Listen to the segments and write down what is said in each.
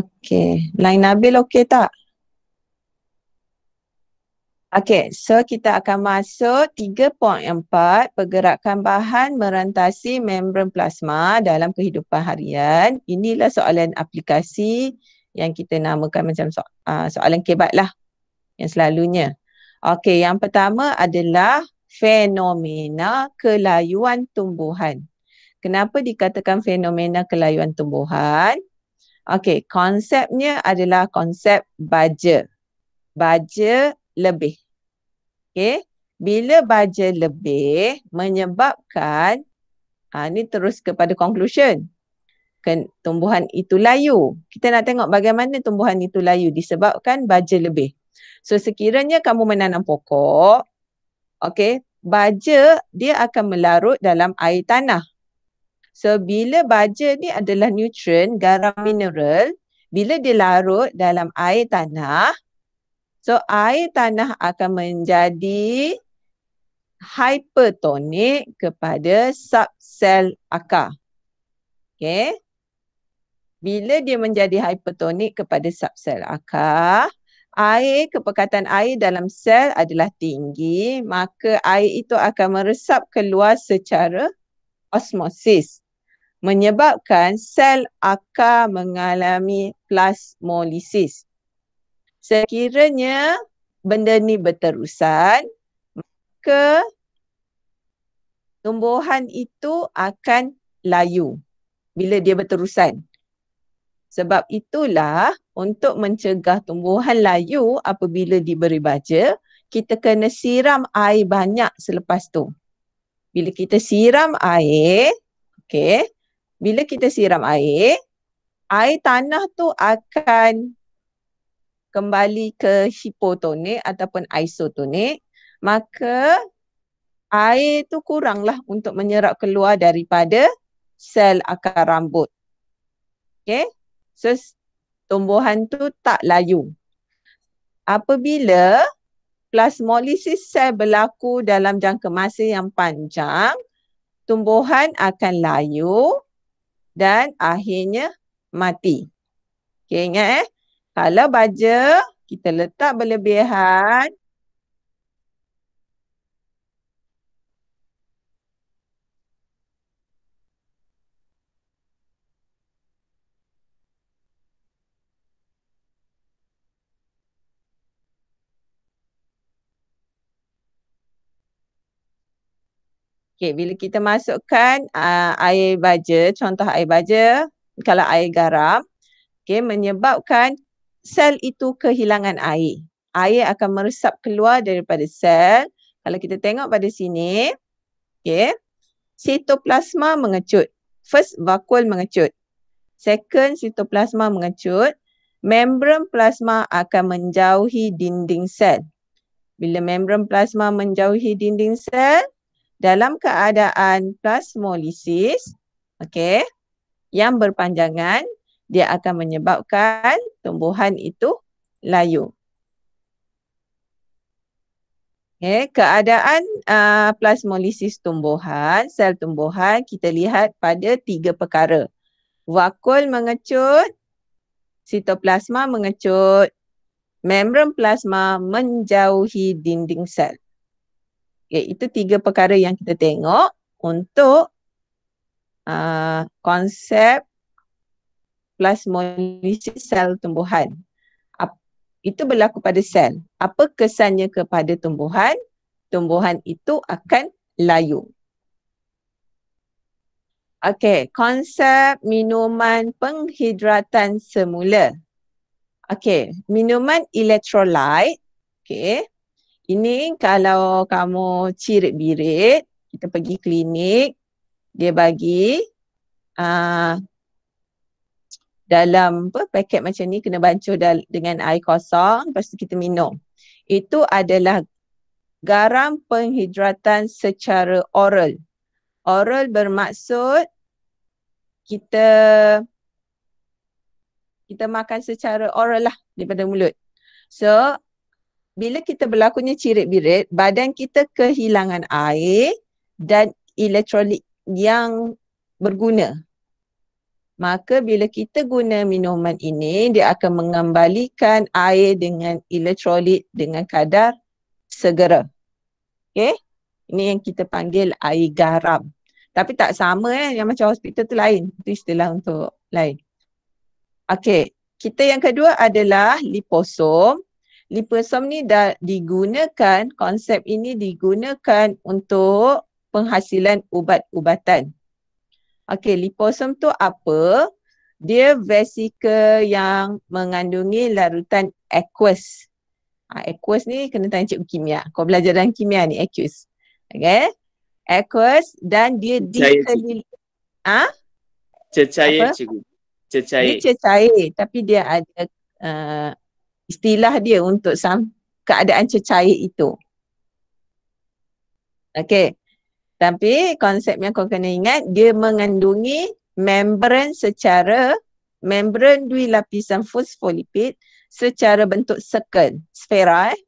Okay. Line Nabil okay tak? Okay. So kita akan masuk 3.4 pergerakan bahan merantasi membran plasma dalam kehidupan harian. Inilah soalan aplikasi yang kita namakan macam so- soalan kebat lah yang selalunya. Okay. Yang pertama adalah fenomena kelayuan tumbuhan. Kenapa dikatakan fenomena kelayuan tumbuhan? Okay, konsepnya adalah konsep baja. Baja lebih. Okay, bila baja lebih menyebabkan, ha, ni terus kepada conclusion. Ken, tumbuhan itu layu. Kita nak tengok bagaimana tumbuhan itu layu disebabkan baja lebih. So sekiranya kamu menanam pokok, okay, baja dia akan melarut dalam air tanah. So bila baja ni adalah nutrien, garam mineral, bila dia larut dalam air tanah, so air tanah akan menjadi hypertonic kepada subsel akar. Okay. Bila dia menjadi hypertonic kepada subsel akar, air, kepekatan air dalam sel adalah tinggi, maka air itu akan meresap keluar secara osmosis menyebabkan sel akar mengalami plasmolisis. Sekiranya benda ni berterusan, maka tumbuhan itu akan layu bila dia berterusan. Sebab itulah untuk mencegah tumbuhan layu apabila diberi baja, kita kena siram air banyak selepas tu. Bila kita siram air, okey, bila kita siram air, air tanah tu akan kembali ke hipotonik ataupun isotonik, maka air tu kuranglah untuk menyerap keluar daripada sel akar rambut. Okay? So, tumbuhan tu tak layu. Apabila plasmolisis sel berlaku dalam jangka masa yang panjang, tumbuhan akan layu dan akhirnya mati. Okey ingat eh. Kalau baja kita letak berlebihan Okey, bila kita masukkan uh, air baja, contoh air baja, kalau air garam, okay menyebabkan sel itu kehilangan air. Air akan meresap keluar daripada sel. Kalau kita tengok pada sini, okay, sitoplasma mengecut. First, vakuol mengecut. Second, sitoplasma mengecut. Membran plasma akan menjauhi dinding sel. Bila membran plasma menjauhi dinding sel, dalam keadaan plasmolisis okey yang berpanjangan dia akan menyebabkan tumbuhan itu layu okey keadaan uh, plasmolisis tumbuhan sel tumbuhan kita lihat pada tiga perkara vakul mengecut sitoplasma mengecut membran plasma menjauhi dinding sel Okay, itu tiga perkara yang kita tengok untuk uh, konsep plasmolisis sel tumbuhan. Ap, itu berlaku pada sel. Apa kesannya kepada tumbuhan? Tumbuhan itu akan layu. Okey, konsep minuman penghidratan semula. Okey, minuman elektrolit. Okey, ini kalau kamu cirit birit, kita pergi klinik, dia bagi aa, ah, dalam apa, paket macam ni kena bancuh dengan air kosong, lepas tu kita minum. Itu adalah garam penghidratan secara oral. Oral bermaksud kita kita makan secara oral lah daripada mulut. So bila kita berlakunya cirit-birit, badan kita kehilangan air dan elektrolit yang berguna. Maka bila kita guna minuman ini, dia akan mengembalikan air dengan elektrolit dengan kadar segera. Okay? Ini yang kita panggil air garam. Tapi tak sama eh, yang macam hospital tu lain. Itu istilah untuk lain. Okay, kita yang kedua adalah liposom liposom ni dah digunakan, konsep ini digunakan untuk penghasilan ubat-ubatan. Okey, liposom tu apa? Dia vesikel yang mengandungi larutan aqueous. Ha, aqueous ni kena tanya cikgu kimia. Kau belajar dalam kimia ni, aqueous. Okey? Aqueous dan dia dikelilingi. Ha? Cecair cikgu. Cecair. Dia cecair tapi dia ada uh, istilah dia untuk sam keadaan cecair itu. Okey. Tapi konsep yang kau kena ingat dia mengandungi membran secara membran dui lapisan fosfolipid secara bentuk circle, sfera eh.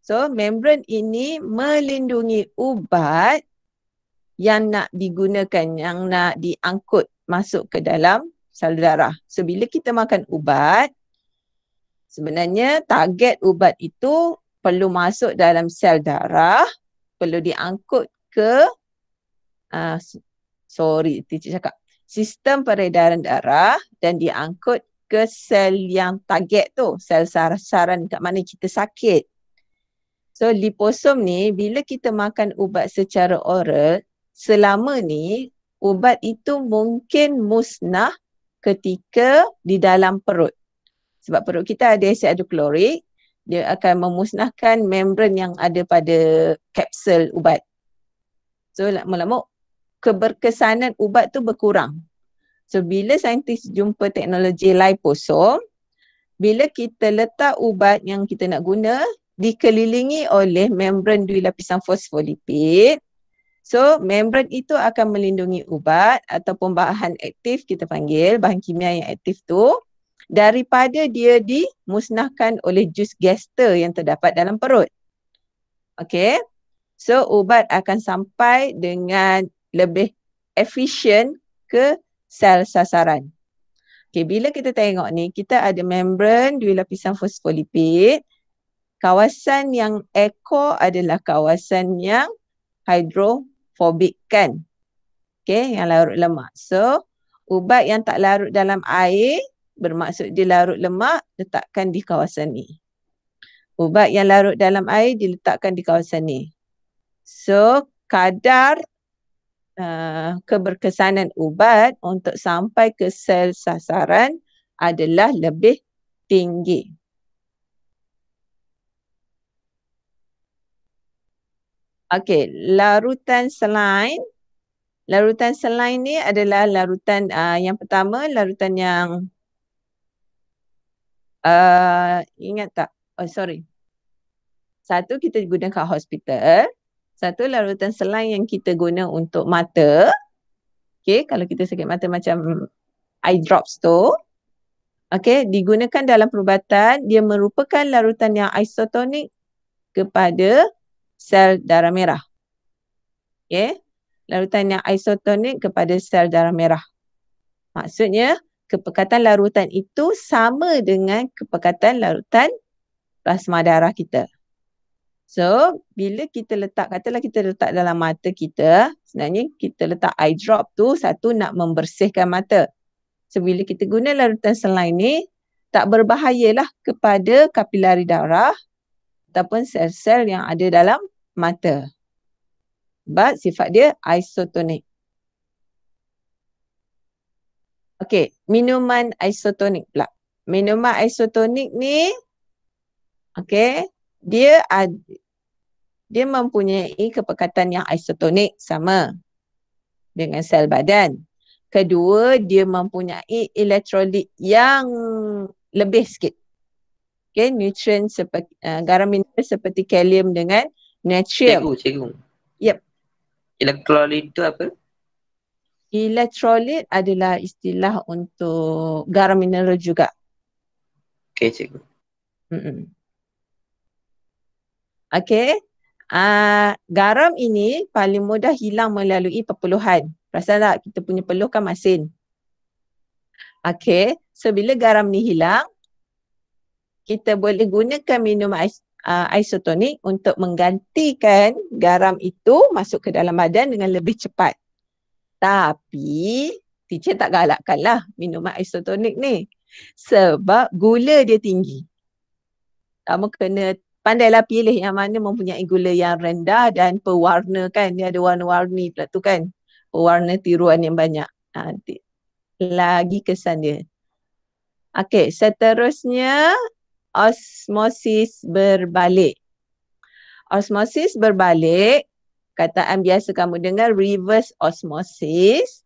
So membran ini melindungi ubat yang nak digunakan, yang nak diangkut masuk ke dalam sel darah. So bila kita makan ubat, sebenarnya target ubat itu perlu masuk dalam sel darah, perlu diangkut ke uh, sorry, teacher cakap sistem peredaran darah dan diangkut ke sel yang target tu, sel sarah-saran kat mana kita sakit. So liposom ni bila kita makan ubat secara oral, selama ni ubat itu mungkin musnah ketika di dalam perut sebab perut kita ada asid hidroklorik dia akan memusnahkan membran yang ada pada kapsul ubat. So lama-lama keberkesanan ubat tu berkurang. So bila saintis jumpa teknologi liposome, bila kita letak ubat yang kita nak guna dikelilingi oleh membran dui lapisan fosfolipid, so membran itu akan melindungi ubat ataupun bahan aktif kita panggil bahan kimia yang aktif tu daripada dia dimusnahkan oleh jus gester yang terdapat dalam perut. Okay. So ubat akan sampai dengan lebih efisien ke sel sasaran. Okay, bila kita tengok ni, kita ada membran dua lapisan fosfolipid. Kawasan yang eco adalah kawasan yang hidrofobik kan? Okay, yang larut lemak. So, ubat yang tak larut dalam air bermaksud dia larut lemak letakkan di kawasan ni. Ubat yang larut dalam air diletakkan di kawasan ni. So kadar Uh, keberkesanan ubat untuk sampai ke sel sasaran adalah lebih tinggi. Okey, larutan selain. Larutan selain ni adalah larutan uh, yang pertama, larutan yang uh, ingat tak? Oh, sorry. Satu kita guna kat hospital. Satu larutan selain yang kita guna untuk mata. Okay, kalau kita sakit mata macam eye drops tu. Okay, digunakan dalam perubatan. Dia merupakan larutan yang isotonik kepada sel darah merah. Okay, larutan yang isotonik kepada sel darah merah. Maksudnya, kepekatan larutan itu sama dengan kepekatan larutan plasma darah kita. So, bila kita letak, katalah kita letak dalam mata kita, sebenarnya kita letak eye drop tu satu nak membersihkan mata. So, bila kita guna larutan selain ni, tak berbahayalah kepada kapilari darah ataupun sel-sel yang ada dalam mata. But sifat dia isotonik. Okey, minuman isotonik pula. Minuman isotonik ni okey, dia dia mempunyai kepekatan yang isotonik sama dengan sel badan. Kedua, dia mempunyai elektrolit yang lebih sikit. Okey, nutrien seperti uh, garam mineral seperti kalium dengan natrium. Cikgu, cikgu. Yep. Elektrolit tu apa? Elektrolit adalah istilah untuk garam mineral juga. Okey, cikgu. Mm-mm. Okay. Uh, ah, garam ini paling mudah hilang melalui perpeluhan. Perasan tak? Kita punya peluh kan masin. Okay. So bila garam ni hilang, kita boleh gunakan minum ais, uh, ah, isotonik untuk menggantikan garam itu masuk ke dalam badan dengan lebih cepat. Tapi teacher tak galakkanlah lah minuman isotonik ni. Sebab gula dia tinggi. Kamu kena pandailah pilih yang mana mempunyai gula yang rendah dan pewarna kan. Dia ada warna-warni pula tu kan. Pewarna tiruan yang banyak. Ha, nanti lagi kesan dia. Okey, seterusnya osmosis berbalik. Osmosis berbalik perkataan biasa kamu dengar reverse osmosis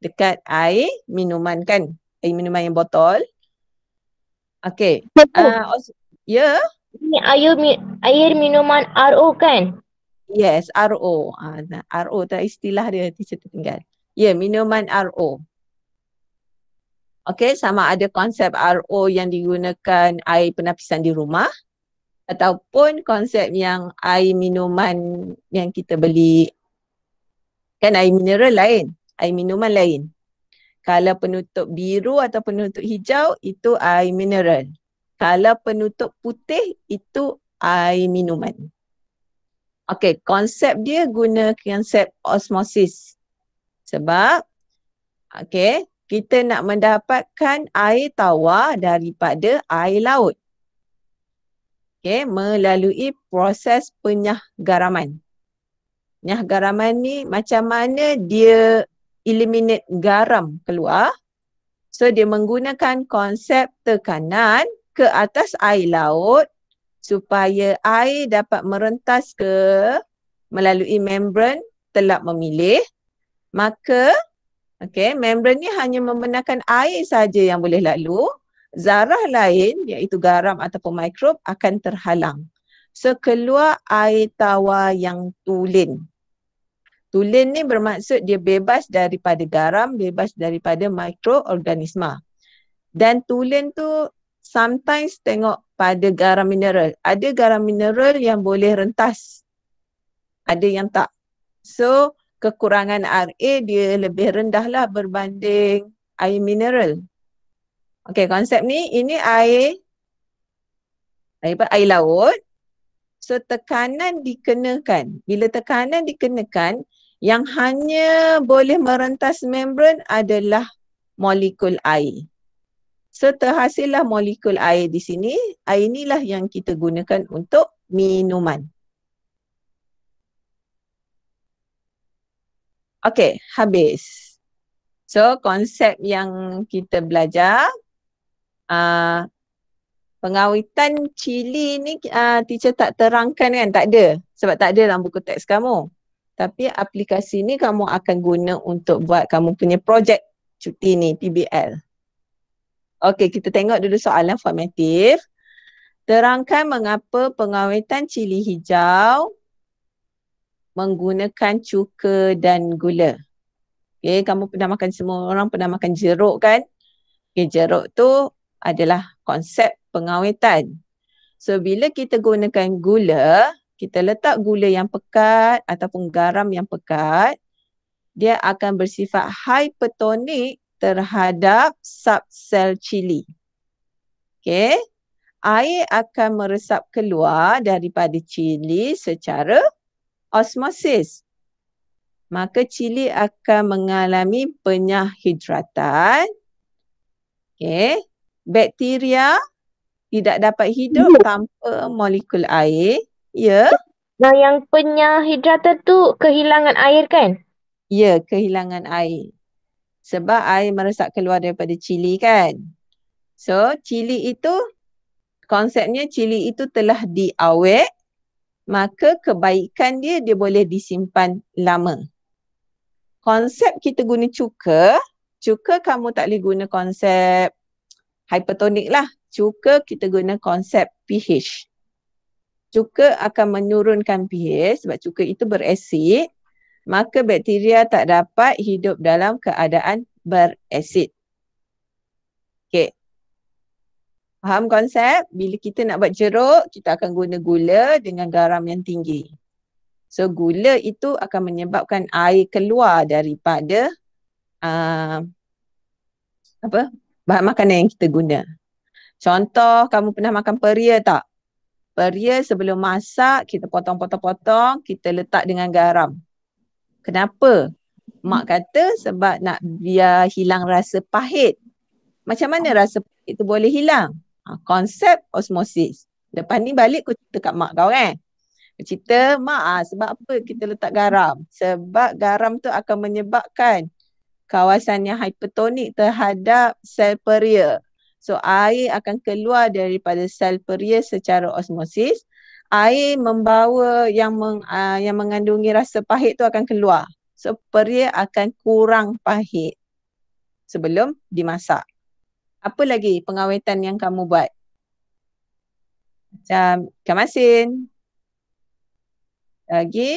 dekat air minuman kan air eh, minuman yang botol Okay. uh, ah, ya yeah. ni air air minuman RO kan yes RO uh, ah, RO tak istilah dia teacher tinggal ya yeah, minuman RO Okay, sama ada konsep RO yang digunakan air penapisan di rumah ataupun konsep yang air minuman yang kita beli kan air mineral lain, air minuman lain. Kalau penutup biru atau penutup hijau itu air mineral. Kalau penutup putih itu air minuman. Okay, konsep dia guna konsep osmosis. Sebab okay kita nak mendapatkan air tawar daripada air laut okay, melalui proses penyah garaman. Penyah garaman ni macam mana dia eliminate garam keluar. So dia menggunakan konsep tekanan ke atas air laut supaya air dapat merentas ke melalui membran telap memilih. Maka okay, membran ni hanya membenarkan air saja yang boleh lalu zarah lain iaitu garam ataupun mikrob akan terhalang. So keluar air tawar yang tulen. Tulen ni bermaksud dia bebas daripada garam, bebas daripada mikroorganisma. Dan tulen tu sometimes tengok pada garam mineral. Ada garam mineral yang boleh rentas. Ada yang tak. So kekurangan RA dia lebih rendahlah berbanding air mineral. Okey, konsep ni, ini air air apa? Air laut. So, tekanan dikenakan. Bila tekanan dikenakan, yang hanya boleh merentas membran adalah molekul air. So, terhasillah molekul air di sini. Air inilah yang kita gunakan untuk minuman. Okey, habis. So, konsep yang kita belajar, uh, pengawitan cili ni uh, teacher tak terangkan kan tak ada sebab tak ada dalam buku teks kamu tapi aplikasi ni kamu akan guna untuk buat kamu punya projek cuti ni TBL. Okay, kita tengok dulu soalan formatif terangkan mengapa pengawetan cili hijau menggunakan cuka dan gula Okey, kamu pernah makan semua orang pernah makan jeruk kan Okay, jeruk tu adalah konsep pengawetan. So bila kita gunakan gula, kita letak gula yang pekat ataupun garam yang pekat, dia akan bersifat hypertonik terhadap subsel cili. Okay. Air akan meresap keluar daripada cili secara osmosis. Maka cili akan mengalami penyah hidratan. Okay bakteria tidak dapat hidup hmm. tanpa molekul air. Ya. Nah, yang hidrata tu kehilangan air kan? Ya, kehilangan air. Sebab air meresap keluar daripada cili kan? So, cili itu konsepnya cili itu telah diawet maka kebaikan dia dia boleh disimpan lama. Konsep kita guna cuka, cuka kamu tak boleh guna konsep hypertonic lah. Cuka kita guna konsep pH. Cuka akan menurunkan pH sebab cuka itu berasid. Maka bakteria tak dapat hidup dalam keadaan berasid. Okay. Faham konsep? Bila kita nak buat jeruk, kita akan guna gula dengan garam yang tinggi. So gula itu akan menyebabkan air keluar daripada uh, apa bahan makanan yang kita guna. Contoh kamu pernah makan peria tak? Peria sebelum masak kita potong-potong-potong, kita letak dengan garam. Kenapa? Mak kata sebab nak dia hilang rasa pahit. Macam mana rasa pahit tu boleh hilang? Ha, konsep osmosis. Depan ni balik kau cerita kat mak kau kan? Kau cerita, mak ha, sebab apa kita letak garam? Sebab garam tu akan menyebabkan kawasan yang hipertonik terhadap sel peria. So air akan keluar daripada sel peria secara osmosis. Air membawa yang meng, uh, yang mengandungi rasa pahit tu akan keluar. So peria akan kurang pahit sebelum dimasak. Apa lagi pengawetan yang kamu buat? Macam kemasin. Lagi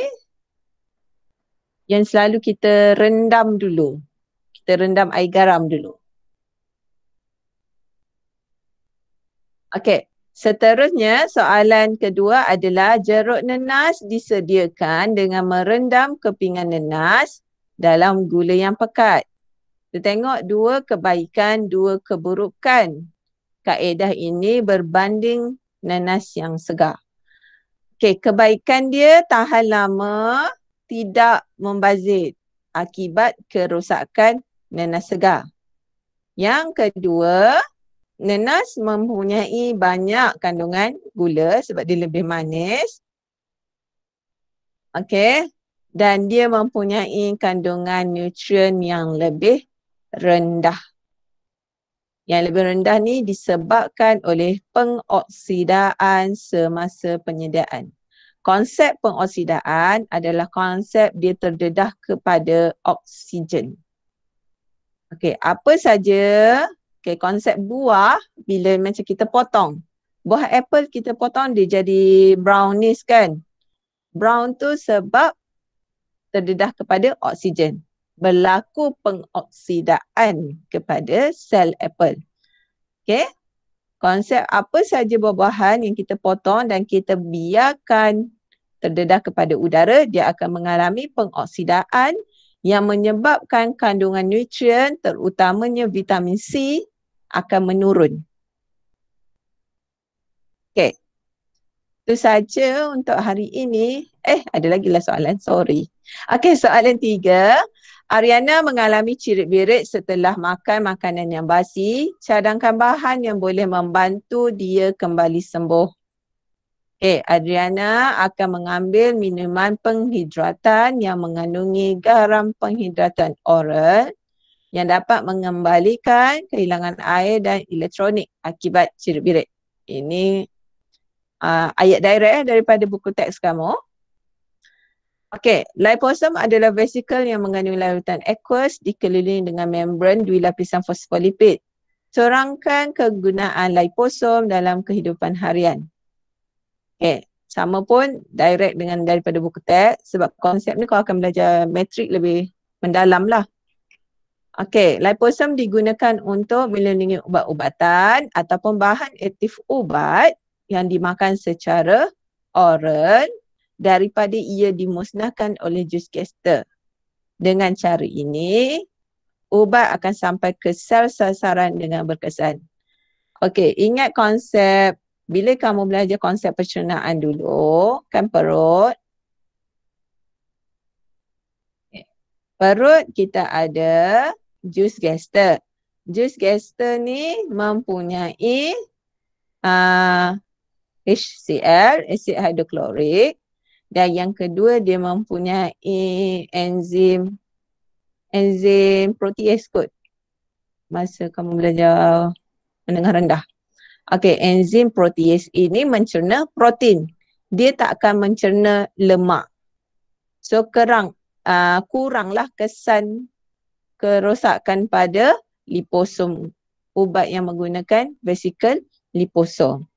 yang selalu kita rendam dulu kita rendam air garam dulu. Okey, seterusnya soalan kedua adalah jeruk nenas disediakan dengan merendam kepingan nenas dalam gula yang pekat. Kita tengok dua kebaikan, dua keburukan. Kaedah ini berbanding nanas yang segar. Okey, kebaikan dia tahan lama, tidak membazir akibat kerosakan nenas segar. Yang kedua, nenas mempunyai banyak kandungan gula sebab dia lebih manis. Okey, dan dia mempunyai kandungan nutrien yang lebih rendah. Yang lebih rendah ni disebabkan oleh pengoksidaan semasa penyediaan. Konsep pengoksidaan adalah konsep dia terdedah kepada oksigen. Okey, apa saja okay, konsep buah bila macam kita potong. Buah apple kita potong dia jadi brownies kan. Brown tu sebab terdedah kepada oksigen. Berlaku pengoksidaan kepada sel apple. Okey, konsep apa saja buah-buahan yang kita potong dan kita biarkan terdedah kepada udara, dia akan mengalami pengoksidaan yang menyebabkan kandungan nutrien terutamanya vitamin C akan menurun. Okay. Itu saja untuk hari ini. Eh, ada lagi lah soalan. Sorry. Okay, soalan tiga. Ariana mengalami cirit-birit setelah makan makanan yang basi. Cadangkan bahan yang boleh membantu dia kembali sembuh. Okay, eh, Adriana akan mengambil minuman penghidratan yang mengandungi garam penghidratan oral yang dapat mengembalikan kehilangan air dan elektronik akibat sirup birit. Ini uh, ayat direct eh, daripada buku teks kamu. Okey, liposom adalah vesikel yang mengandungi larutan aqueous dikelilingi dengan membran dua lapisan fosfolipid. Serangkan kegunaan liposom dalam kehidupan harian. Okay. Eh, sama pun direct dengan daripada buku teks sebab konsep ni kau akan belajar metrik lebih mendalam lah. Okay, liposome digunakan untuk melindungi ubat-ubatan ataupun bahan aktif ubat yang dimakan secara oral daripada ia dimusnahkan oleh jus gester. Dengan cara ini, ubat akan sampai ke sel sasaran dengan berkesan. Okey, ingat konsep bila kamu belajar konsep pencernaan dulu, kan perut. Perut kita ada jus gastric. Jus gastric ni mempunyai uh, ah, HCl, asid hidroklorik. Dan yang kedua dia mempunyai enzim enzim protease kot. Masa kamu belajar menengah rendah. Okey, enzim protease ini mencerna protein. Dia tak akan mencerna lemak. So kerang, uh, kuranglah kesan kerosakan pada liposom ubat yang menggunakan vesikel liposom.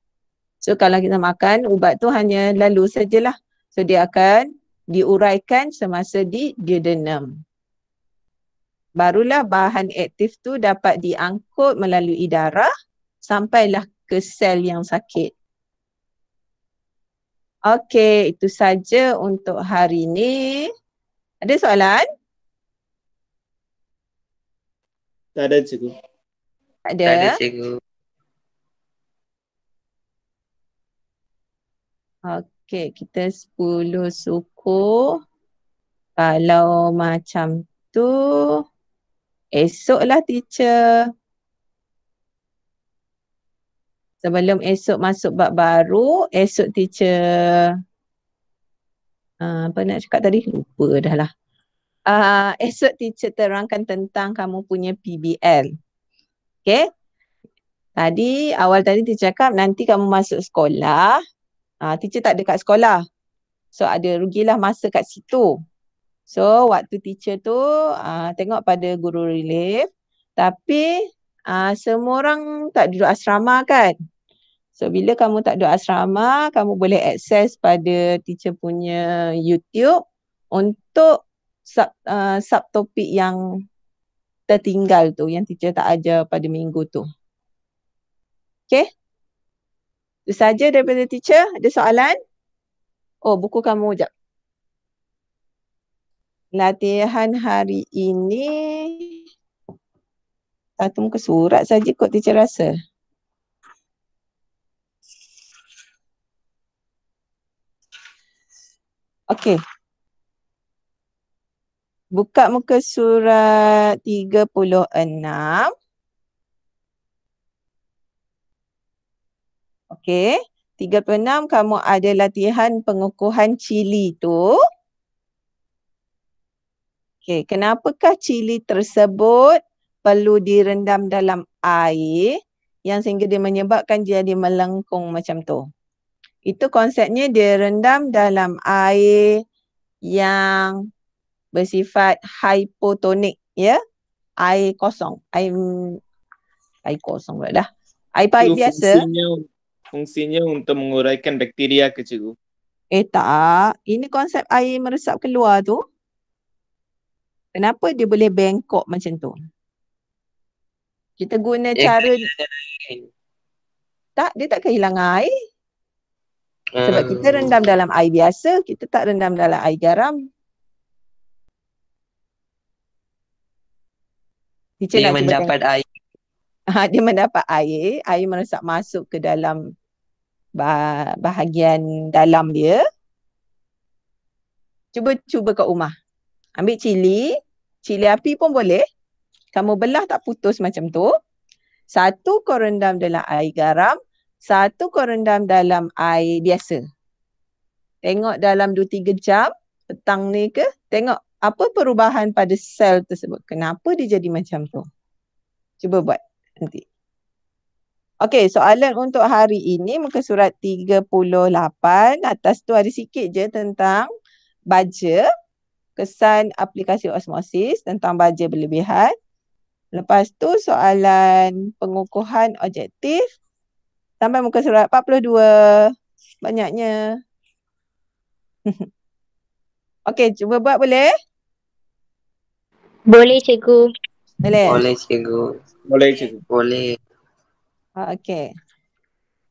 So kalau kita makan ubat tu hanya lalu sajalah. So dia akan diuraikan semasa di diadenum. Barulah bahan aktif tu dapat diangkut melalui darah sampailah ke sel yang sakit. Okey, itu saja untuk hari ini. Ada soalan? Tak ada cikgu. Tak ada. Tak ada cikgu. Okey, kita 10 suku. Kalau macam tu, esoklah teacher sebelum esok masuk bab baru, esok teacher uh, apa nak cakap tadi? Lupa dah lah. Uh, esok teacher terangkan tentang kamu punya PBL. Okay. Tadi, awal tadi teacher cakap nanti kamu masuk sekolah. Uh, teacher tak dekat sekolah. So ada rugilah masa kat situ. So waktu teacher tu uh, tengok pada guru relief. Tapi uh, semua orang tak duduk asrama kan. So bila kamu tak ada asrama, kamu boleh akses pada teacher punya YouTube untuk sub uh, subtopik yang tertinggal tu yang teacher tak ajar pada minggu tu. Okay? Itu saja daripada teacher. Ada soalan? Oh, buku kamu sekejap. Latihan hari ini. Satu muka surat saja kot teacher rasa. Okey. Buka muka surat 36. Okey. 36 kamu ada latihan pengukuhan cili tu. Okey, kenapakah cili tersebut perlu direndam dalam air yang sehingga dia menyebabkan jadi melengkung macam tu? Itu konsepnya dia rendam dalam air yang bersifat hypotonic ya. Air kosong. Air air kosong pula dah. Air pahit Itu biasa. Fungsinya, fungsinya untuk menguraikan bakteria ke cikgu? Eh tak. Ini konsep air meresap keluar tu. Kenapa dia boleh bengkok macam tu? Kita guna eh, cara... Tak, dia tak kehilangan air. Sebab hmm. kita rendam dalam air biasa, kita tak rendam dalam air garam. Dia, dia mendapat kan? air. Ha, dia mendapat air, air merasa masuk ke dalam bah bahagian dalam dia. Cuba-cuba kat rumah. Ambil cili, cili api pun boleh. Kamu belah tak putus macam tu. Satu kau rendam dalam air garam, satu kau rendam dalam air biasa. Tengok dalam 2-3 jam petang ni ke. Tengok apa perubahan pada sel tersebut. Kenapa dia jadi macam tu. Cuba buat nanti. Okay soalan untuk hari ini muka surat 38. Atas tu ada sikit je tentang baja. Kesan aplikasi osmosis tentang baja berlebihan. Lepas tu soalan pengukuhan objektif sampai muka surat 42. Banyaknya. Okey, cuba buat boleh? Boleh cikgu. Boleh. Boleh cikgu. Boleh cikgu. Boleh. Ah, okey.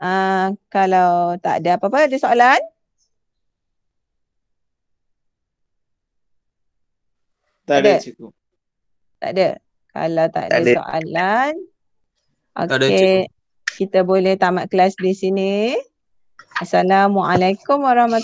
Ah, kalau tak ada apa-apa ada soalan? Tak ada, ada cikgu. Tak ada. Kalau tak, tak ada, ada soalan. Okey. Tak ada cikgu kita boleh tamat kelas di sini. Assalamualaikum warahmatullahi